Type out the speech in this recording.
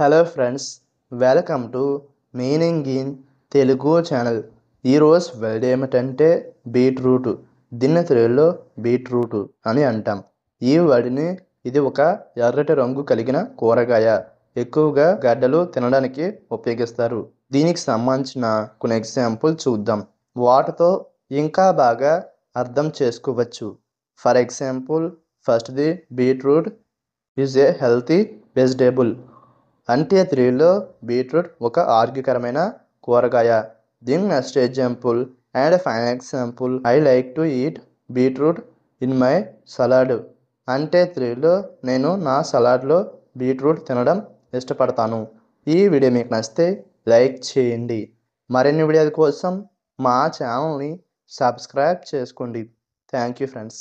hello friends welcome to meaning in Telugu channel ఈరోజు word ఏమిటంటే beetroot దీన్ని తెలుగులో బీట్రూట్ అని అంటాం ఈ వడిని ఇది ఒక ఎర్రటి రంగు కలిగిన కూరగాయ ఎక్కువగా గడ్డలు తినడానికి ఉపయోగిస్తారు దీనికి సంబంధించిన కొన్ని ఎగ్జాంపుల్ చూద్దాం వాటితో ఇంకా బాగా అర్థం చేసుకోవచ్చు ఫర్ ఎగ్జాంపుల్ ఫస్ట్ది beetroot is a healthy vegetable అంటే త్రీలో బీట్రూట్ ఒక ఆరోగ్యకరమైన కూరగాయ దింగ్ next example and fine example I like to eat beetroot in my salad అంటే త్రీలో నేను నా సలాడ్లో బీట్రూట్ తినడం ఇష్టపడతాను ఈ వీడియో మీకు నచ్చితే లైక్ చేయండి మరిన్ని వీడియోల కోసం మా ఛానల్ని సబ్స్క్రైబ్ చేసుకోండి థ్యాంక్ యూ ఫ్రెండ్స్